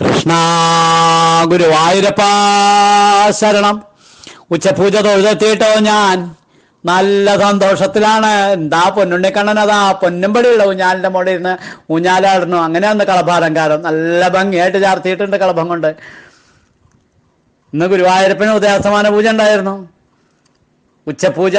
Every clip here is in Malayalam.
കൃഷ്ണ ഗുരുവായൂരപ്പ ശരണം ഉച്ചപൂജ തൊഴുതെത്തിയിട്ടോ ഞാൻ നല്ല സന്തോഷത്തിലാണ് എന്താ പൊന്നുണ്ണിക്കണ്ണൻ അതാ പൊന്നുംപടിയുള്ള ഊഞ്ഞാലിന്റെ മുകളിൽ ഇരുന്ന് ഊഞ്ഞാലാടുന്നു വന്ന് കളഭാലങ്കാരം നല്ല ഭംഗിയായിട്ട് ചാർത്തിയിട്ടുണ്ട് കളഭം കൊണ്ട് ഇന്ന് ഗുരുവായൂരപ്പന് ഉദയാസമാന പൂജ ഉണ്ടായിരുന്നു ഉച്ചപൂജ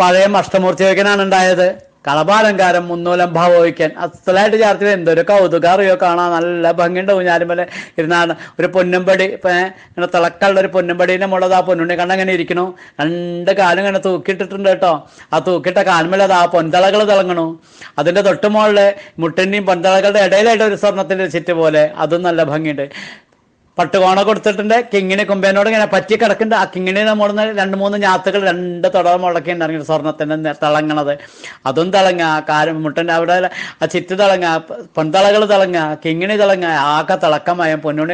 പഴയ അഷ്ടമൂർത്തി വയ്ക്കാനാണ് ഉണ്ടായത് കളപാലങ്കാരം മുന്നൂലം ഭാവം വയ്ക്കാൻ അസലായിട്ട് ചേർത്ത് എന്തൊരു കൗതുകാറിയോ കാണാൻ നല്ല ഭംഗിയുണ്ടാവും ഞാനും പോലെ ഇരുന്നാണ് ഒരു പൊന്നുംപടി ഇങ്ങനെ തിളക്കാനുള്ള ഒരു പൊന്നുംപടീൻ്റെ മുള്ളത് ആ പൊന്നുണ്ണി കണ്ട അങ്ങനെ ഇരിക്കണു രണ്ട് കാലും ഇങ്ങനെ തൂക്കിയിട്ടിട്ടുണ്ട് കേട്ടോ ആ തൂക്കിയിട്ട കാൽമേലത് ആ പൊന്തളകൾ തിളങ്ങണു അതിൻ്റെ തൊട്ടുമുകളിൽ മുട്ടൻ്റെയും പൊന്തളകളുടെ ഇടയിലായിട്ട് ഒരു സ്വർണത്തിൻ്റെ ചിറ്റ് പോലെ അതും നല്ല ഭംഗിയുണ്ട് പട്ടുകോണ കൊടുത്തിട്ടുണ്ട് കിങ്ങിണി കുമ്പേനോട് ഇങ്ങനെ പറ്റി കിടക്കുന്നുണ്ട് ആ കിങ്ങിണി നമ്മളൊന്ന് രണ്ട് മൂന്ന് ഞാത്തുകൾ രണ്ട് തുടർ മുളക്കി ഉണ്ടായിരുന്നു സ്വർണത്തിൻ്റെ തിളങ്ങണത് അതും തിളങ്ങ കാരം മുട്ടൻ്റെ അവിടെ ആ ചിറ്റ് തിളങ്ങ പൊൻതളകൾ തിളങ്ങ കിങ്ങിണി തിളങ്ങ ആകെ തിളക്കമായ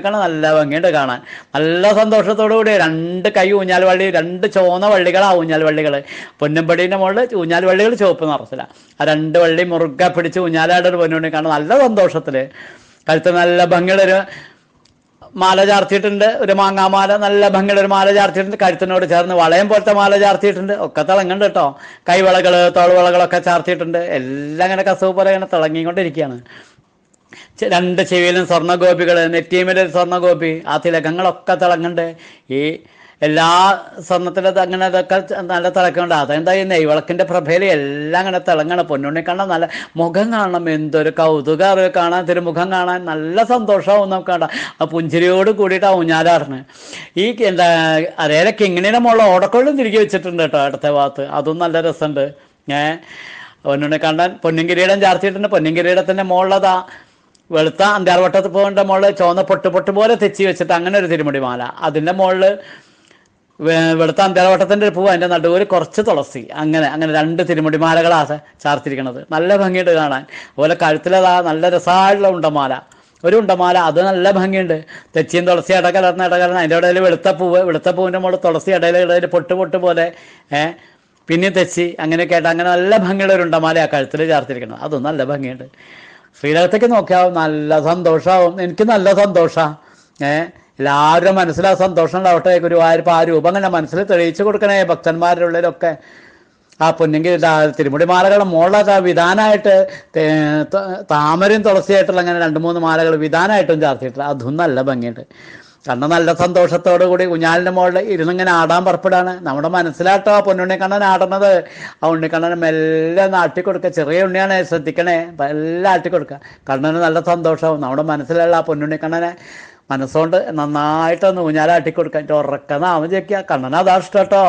കാണാൻ നല്ല ഭംഗിയുണ്ട് കാണാൻ നല്ല സന്തോഷത്തോടു കൂടി രണ്ട് കൈ ഊഞ്ഞാൽ വള്ളി രണ്ട് ചുവന്ന വള്ളികളാ ഊഞ്ഞാൽ വള്ളികൾ പൊന്നുംപടീൻ്റെ മുകളിൽ ഊഞ്ഞാൽ വള്ളികൾ ചുവപ്പ് നിറച്ചില്ല ആ രണ്ട് വള്ളി മുറുകെ പിടിച്ച് ഊഞ്ഞാലായിട്ടൊരു പൊന്നുണി കാണാൻ നല്ല സന്തോഷത്തിൽ കഴുത്ത് നല്ല ഭംഗിയുള്ളൊരു മാല ചാർത്തിയിട്ടുണ്ട് ഒരു മാങ്ങാമാല നല്ല ഭംഗിയുടെ ഒരു മാല ചാർത്തിയിട്ടുണ്ട് കഴുത്തിനോട് ചേർന്ന് വളയം പോലത്തെ മാല ചാർത്തിയിട്ടുണ്ട് ഒക്കെ തിളങ്ങുന്നുണ്ട് കേട്ടോ കൈവളകൾ തോൾവളകളൊക്കെ ചാർത്തിയിട്ടുണ്ട് എല്ലാം ഇങ്ങനെ കസവ് പോലെ ഇങ്ങനെ തിളങ്ങിക്കൊണ്ടിരിക്കുകയാണ് രണ്ട് ചെവിയിലും സ്വർണ്ണ ഗോപികൾ സ്വർണ്ണഗോപി സ്വർണ്ണ ഗോപി ആ തിലകങ്ങളൊക്കെ തിളങ്ങുന്നുണ്ട് ഈ എല്ലാ സ്വർണത്തിൻ്റെ അങ്ങനെ അതൊക്കെ നല്ല തിളക്കണ്ട അതെന്താ ഈ നെയ്വളക്കിൻ്റെ പ്രഭയിൽ എല്ലാം അങ്ങനെ തിളങ്ങണം പൊന്നുണ്ണി കാണാൻ നല്ല മുഖം കാണണം എന്തൊരു കൗതുകം അറിവ് കാണാൻ തിരുമുഖം കാണാൻ നല്ല സന്തോഷമാവും നമുക്ക് കണ്ട ആ പുഞ്ചിരിയോട് കൂടിയിട്ട് ഊഞ്ഞാലാറിന് ഈ എന്താ അതേലെ കിങ്ങിണിയുടെ മുകളിൽ ഓടക്കൊള്ളും തിരികെ വെച്ചിട്ടുണ്ട് കേട്ടോ അടുത്ത ഭാഗത്ത് അതും നല്ല രസമുണ്ട് ഏ പൊന്നുണ്ണി കണ്ടാൻ പൊന്നുംകിരീടം ചാർത്തിയിട്ടുണ്ട് പൊന്നുംകിരീടത്തിൻ്റെ മുകളിലതാ വെളുത്ത അന്താർവട്ടത്ത് പോകേണ്ട മുകളിൽ ചുവന്ന പൊട്ട് പൊട്ട് പോലെ തെച്ചി വെച്ചിട്ട് അങ്ങനെ ഒരു തിരുമുടി മാല അതിൻ്റെ മുകളിൽ വെളുത്ത അന്തേലവട്ടത്തിന്റെ പൂവ് അതിന്റെ നടുവിൽ കുറച്ച് തുളസി അങ്ങനെ അങ്ങനെ രണ്ട് തിരുമുടിമാലകളാണ് ചാർത്തിരിക്കുന്നത് നല്ല ഭംഗിയുണ്ട് കാണാൻ അതുപോലെ കഴുത്തിലതാ നല്ല രസമായിട്ടുള്ള ഉണ്ടമാല ഒരു ഉണ്ടമാല അത് നല്ല ഭംഗിയുണ്ട് തെച്ചിയും തുളസി ഇടകലർന്ന ഇടകലർന്ന അതിൻ്റെ ഇടയിൽ വെളുത്ത പൂവ് വെളുത്ത പൂവിൻ്റെ മുകളിൽ തുളസി ഇടയിൽ ഇടയിൽ പൊട്ട് പൊട്ട് പോലെ ഏഹ് പിന്നെ തെച്ചി അങ്ങനെയൊക്കെ ആയിട്ട് അങ്ങനെ നല്ല ഭംഗിയുള്ള ഒരു ഉണ്ടമാല ആ കഴുത്തിൽ ചേർത്തിരിക്കണം അതും നല്ല ഭംഗിയുണ്ട് ശ്രീലകത്തേക്ക് നോക്കിയാവും നല്ല സന്തോഷമാവും എനിക്ക് നല്ല സന്തോഷമാണ് ഏഹ് എല്ലാവരും മനസ്സിലാ സന്തോഷം ഉണ്ടാവട്ടെ ഗുരുവായൂരപ്പം ആ രൂപങ്ങളുടെ മനസ്സിൽ തെളിയിച്ചു കൊടുക്കണേ ഭക്തന്മാരുടെ ഉള്ളിലൊക്കെ ആ പൊന്നെങ്കിൽ തിരുമുടി മാലകളുടെ മുകളിലെ വിധാനമായിട്ട് താമരയും തുളസിയായിട്ടുള്ള അങ്ങനെ രണ്ട് മൂന്ന് മാലകൾ വിധാനമായിട്ടും ചാർത്തിയിട്ടില്ല അതും നല്ല ഭംഗിയുണ്ട് കണ്ണ നല്ല സന്തോഷത്തോടു കൂടി കുഞ്ഞാലിൻ്റെ മുകളിൽ ഇങ്ങനെ ആടാൻ പുറപ്പെടാണ് നമ്മുടെ മനസ്സിലാട്ടോ പൊന്നുണ്ണിക്കണ്ണൻ ആടുന്നത് ആ കണ്ണനെ മെല്ലെ നാട്ടിക്കൊടുക്കുക ചെറിയ ഉണ്ണിയാണ് ശ്രദ്ധിക്കണേ എല്ലാം ആട്ടിക്കൊടുക്കുക കണ്ണന് നല്ല സന്തോഷവും നമ്മുടെ മനസ്സിലുള്ള ആ പൊന്നുണ്ണിക്കണ്ണനെ മനസ്സുകൊണ്ട് നന്നായിട്ടൊന്ന് ഊഞ്ഞാല കൊടുക്കുക എൻ്റെ ഉറക്ക നാമം ചേക്കുക അതാ ഇഷ്ടം കേട്ടോ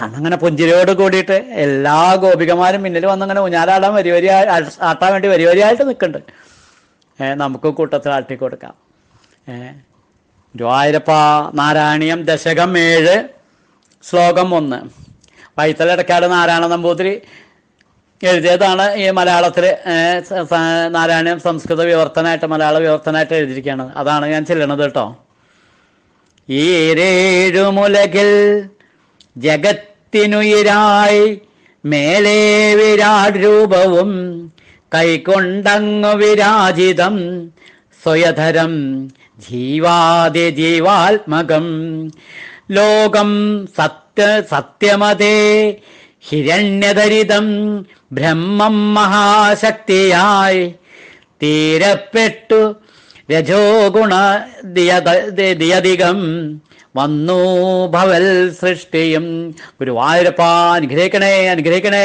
കണ്ണങ്ങനെ പുഞ്ചിരിയോട് കൂടിയിട്ട് എല്ലാ ഗോപികമാരും മുന്നിൽ വന്നങ്ങനെ ഊഞ്ഞാലാടാൻ വരി വരി ആട്ടാൻ വേണ്ടി വരി വരിയായിട്ട് നിൽക്കുന്നുണ്ട് നമുക്ക് കൂട്ടത്തിൽ ആട്ടിക്കൊടുക്കാം ഗുരുവായൂരപ്പ നാരായണീയം ദശകം ഏഴ് ശ്ലോകം ഒന്ന് വൈത്തലടക്കാട് നാരായണ നമ്പൂതിരി എഴുതിയതാണ് ഈ മലയാളത്തിലെ നാരായണ സംസ്കൃത വിവർത്തനായിട്ട് മലയാള വിവർത്തനായിട്ട് എഴുതിയിരിക്കുകയാണ് അതാണ് ഞാൻ ചെല്ലണത് കേട്ടോ ഈരേഴുമുലകിൽ ജഗത്തിനുയിരായി മേലേ വിരാട് രൂപവും കൈകൊണ്ടങ്ങു വിരാജിതം സ്വയധരം ജീവാതി ജീവാത്മകം ലോകം സത്യ സത്യമതേ ഹിരണ്യതരിതം ബ്രഹ്മം മഹാശക്തിയായി തീരപ്പെട്ടു ഗുണ ദിയധികം വന്നു ഭവൽ സൃഷ്ടിയും ഗുരുവായൂരപ്പ അനുഗ്രഹിക്കണേ അനുഗ്രഹിക്കണേ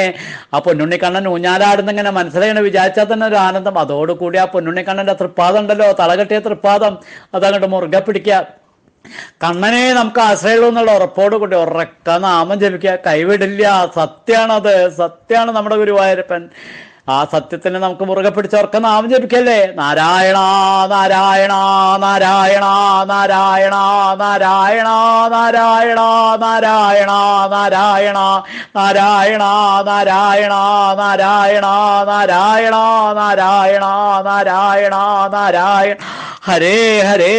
ആ പൊന്നുണ്ണിക്കണ്ണൻ ഊഞ്ഞാലാടുന്നിങ്ങനെ മനസ്സിലായിങ്ങനെ വിചാരിച്ചാൽ തന്നെ ഒരു ആനന്ദം അതോടുകൂടി ആ പൊന്നുണ്ണിക്കണ്ണൻ്റെ തൃപ്പാദം ഉണ്ടല്ലോ തലകെട്ടിയ തൃപ്പാദം അതങ്ങോട്ട് മുറുകെ പിടിക്കുക കണ്ണനെ നമുക്ക് ആശ്രയുള്ളൂ എന്നുള്ള ഉറപ്പോട് കൂടി ഉറക്ക നാമം ജപിക്കുക കൈവിടില്ല സത്യാണത് സത്യാണ് നമ്മുടെ ഗുരുവായൂരപ്പൻ ആ സത്യത്തിനെ നമുക്ക് മുറുകെ പിടിച്ച ഉറക്ക നാമം ജപിക്കല്ലേ നാരായണ നാരായണ നാരായണ നാരായണ നാരായണ നാരായണ നാരായണ നാരായണ നാരായണ നാരായണ നാരായണ നാരായണ നാരായണ നാരായണ നാരായണ ഹരേ ഹരേ